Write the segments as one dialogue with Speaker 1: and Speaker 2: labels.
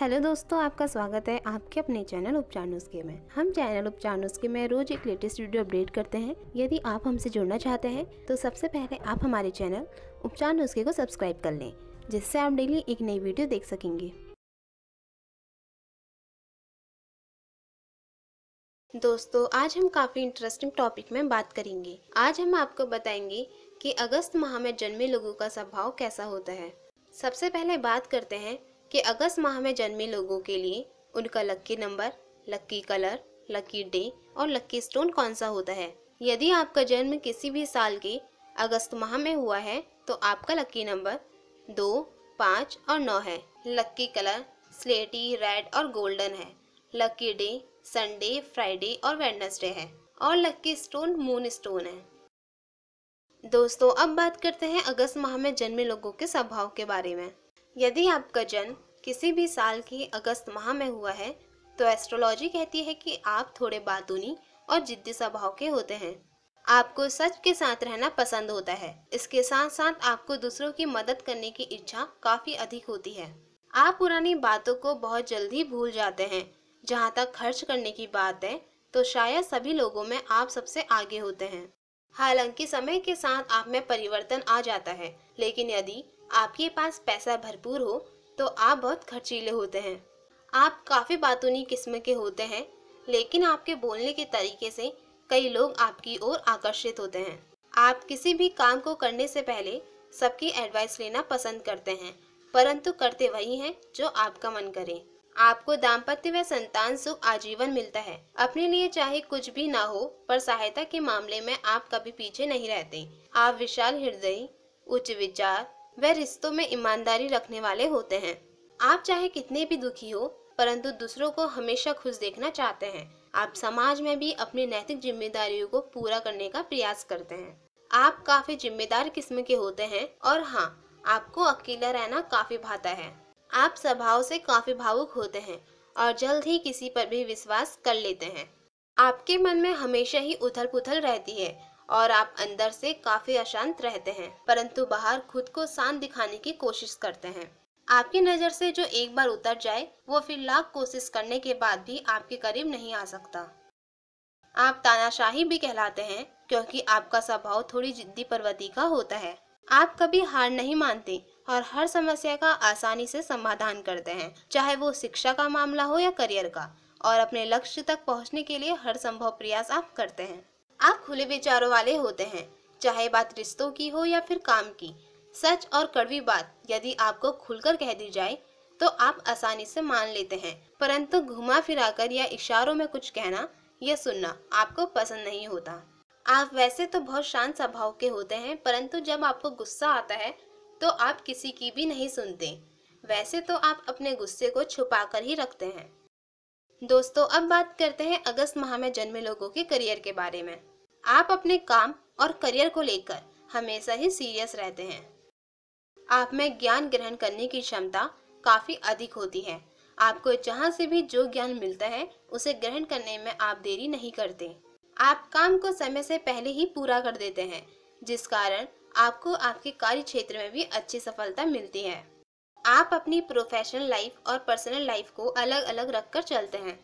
Speaker 1: hello दोस्तों आपका स्वागत है आपके अपने चैनल उपचार नुस्खे में हम चैनल उपचार नुस्खे में रोज एक लेटेस्ट वीडियो अपडेट करते हैं यदि आप हमसे जुड़ना चाहते हैं तो सबसे पहले आप हमारे चैनल उपचार नुस्खे को सब्सक्राइब कर लें जिससे आप डेली एक नई वीडियो देख सकेंगे दोस्तों आज हम काफ़ी इंटरेस्टिंग टॉपिक में बात करेंगे आज हम आपको बताएंगे की अगस्त माह में जन्मे लोगों का स्वभाव कैसा होता है सबसे पहले बात करते हैं कि अगस्त माह में जन्मे लोगों के लिए उनका lucky number lucky colour lucky day और लक्की स्टोन कौन सा होता है यदि आपका जन्म किसी भी साल के अगस्त माह में हुआ है तो आपका लकी नंबर दो पाँच और नौ है लक्की कलर स्लेटी रेड और गोल्डन है लक्की डे संडे फ्राइडे और वेडनेसडे है और लक्की स्टोन मून स्टोन है दोस्तों अब बात करते हैं अगस्त माह में जन्मे लोगों के स्वभाव के बारे में यदि आपका जन्म किसी भी साल की अगस्त माह में हुआ है तो एस्ट्रोलॉजी कहती है कि आप थोड़े बातूनी और जिद्दी स्वभाव के होते हैं आपको सच के साथ रहना पसंद होता है इसके साथ साथ आपको दूसरों की मदद करने की इच्छा काफी अधिक होती है आप पुरानी बातों को बहुत जल्दी भूल जाते हैं जहाँ तक खर्च करने की बात है तो शायद सभी लोगों में आप सबसे आगे होते हैं हालांकि समय के साथ आप में परिवर्तन आ जाता है लेकिन यदि आपके पास पैसा भरपूर हो तो आप बहुत खर्चीले होते हैं आप काफ़ी बातूनी किस्म के होते हैं लेकिन आपके बोलने के तरीके से कई लोग आपकी ओर आकर्षित होते हैं आप किसी भी काम को करने से पहले सबकी एडवाइस लेना पसंद करते हैं परंतु करते वही हैं जो आपका मन करे आपको दाम्पत्य व संतान सुख आजीवन मिलता है अपने लिए चाहे कुछ भी ना हो पर सहायता के मामले में आप कभी पीछे नहीं रहते आप विशाल हृदय उच्च विचार वे रिश्तों में ईमानदारी रखने वाले होते हैं आप चाहे कितने भी दुखी हो परंतु दूसरों को हमेशा खुश देखना चाहते हैं आप समाज में भी अपनी नैतिक जिम्मेदारियों को पूरा करने का प्रयास करते हैं आप काफी जिम्मेदार किस्म के होते हैं और हाँ आपको अकेला रहना काफी भाता है आप स्वभाव से काफी भावुक होते हैं और जल्द ही किसी पर भी विश्वास कर लेते हैं आपके मन में हमेशा ही उथल पुथल रहती है और आप अंदर से काफी अशांत रहते हैं परंतु बाहर खुद को शांत दिखाने की कोशिश करते हैं आपकी नज़र से जो एक बार उतर जाए वो फिर लाख कोशिश करने के बाद भी आपके करीब नहीं आ सकता आप तानाशाही भी कहलाते हैं क्योंकि आपका स्वभाव थोड़ी जिद्दी पर्वती का होता है आप कभी हार नहीं मानते और हर समस्या का आसानी से समाधान करते हैं चाहे वो शिक्षा का मामला हो या करियर का और अपने लक्ष्य तक पहुंचने के लिए हर संभव प्रयास आप करते हैं आप खुले विचारों वाले होते हैं चाहे बात रिश्तों की हो या फिर काम की सच और कड़वी बात यदि आपको खुलकर कह दी जाए तो आप आसानी से मान लेते हैं परंतु घुमा फिरा कर या इशारों में कुछ कहना या सुनना आपको पसंद नहीं होता आप वैसे तो बहुत शांत स्वभाव के होते हैं परंतु जब आपको गुस्सा आता है तो आप किसी की भी नहीं सुनते वैसे तो आप अपने गुस्से को छुपा कर ही रखते हैं दोस्तों अब बात करते हैं अगस्त माह में जन्मे लोगों के करियर के बारे में आप अपने काम और करियर को लेकर हमेशा ही सीरियस रहते हैं आप में ज्ञान ग्रहण करने की क्षमता काफ़ी अधिक होती है आपको जहाँ से भी जो ज्ञान मिलता है उसे ग्रहण करने में आप देरी नहीं करते आप काम को समय से पहले ही पूरा कर देते हैं जिस कारण आपको आपके कार्य क्षेत्र में भी अच्छी सफलता मिलती है आप अपनी प्रोफेशनल लाइफ और पर्सनल लाइफ को अलग अलग रख कर चलते हैं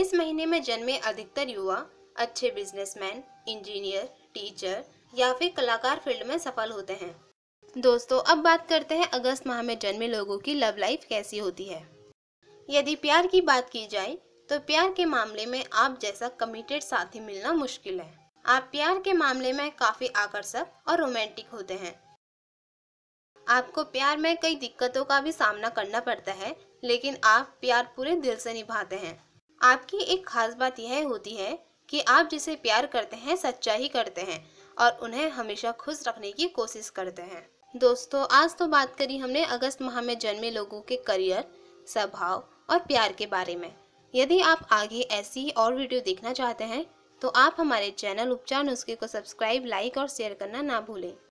Speaker 1: इस महीने में जन्मे अधिकतर युवा अच्छे बिजनेसमैन इंजीनियर टीचर या फिर कलाकार फील्ड में सफल होते हैं दोस्तों अब बात करते हैं अगस्त माह में जन्मे लोगों की लव लाइफ कैसी होती है यदि प्यार की बात की जाए तो प्यार के मामले में आप जैसा कमिटेड साथी मिलना मुश्किल है आप प्यार के मामले में काफी आकर्षक और रोमांटिक होते हैं आपको प्यार में कई दिक्कतों का भी सामना करना पड़ता है लेकिन आप प्यार पूरे दिल से निभाते हैं आपकी एक खास बात यह होती है कि आप जिसे प्यार करते हैं सच्चा ही करते हैं और उन्हें हमेशा खुश रखने की कोशिश करते हैं दोस्तों आज तो बात करी हमने अगस्त माह में जन्मे लोगों के करियर स्वभाव और प्यार के बारे में यदि आप आगे ऐसी और वीडियो देखना चाहते हैं तो आप हमारे चैनल उपचार नुस्खे को सब्सक्राइब लाइक और शेयर करना ना भूलें